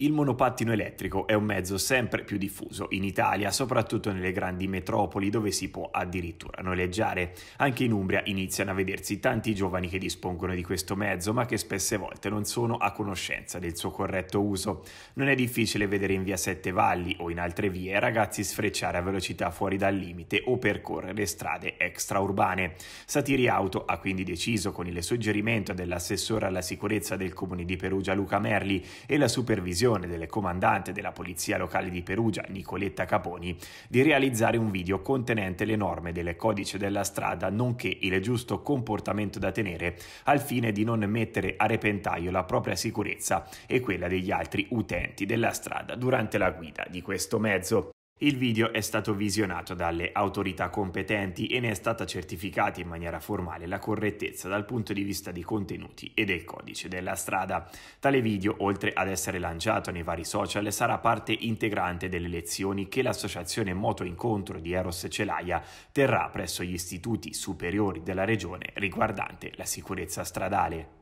Il monopattino elettrico è un mezzo sempre più diffuso in Italia, soprattutto nelle grandi metropoli dove si può addirittura noleggiare. Anche in Umbria iniziano a vedersi tanti giovani che dispongono di questo mezzo, ma che spesse volte non sono a conoscenza del suo corretto uso. Non è difficile vedere in via Sette Valli o in altre vie ragazzi sfrecciare a velocità fuori dal limite o percorrere strade extraurbane. Satiri Auto ha quindi deciso, con il suggerimento dell'assessore alla sicurezza del comune di Perugia Luca Merli e la supervisione decisione del comandante della Polizia Locale di Perugia, Nicoletta Caponi, di realizzare un video contenente le norme del codice della strada, nonché il giusto comportamento da tenere al fine di non mettere a repentaglio la propria sicurezza e quella degli altri utenti della strada durante la guida di questo mezzo. Il video è stato visionato dalle autorità competenti e ne è stata certificata in maniera formale la correttezza dal punto di vista dei contenuti e del codice della strada. Tale video, oltre ad essere lanciato nei vari social, sarà parte integrante delle lezioni che l'associazione Moto Incontro di Eros Celaia terrà presso gli istituti superiori della regione riguardante la sicurezza stradale.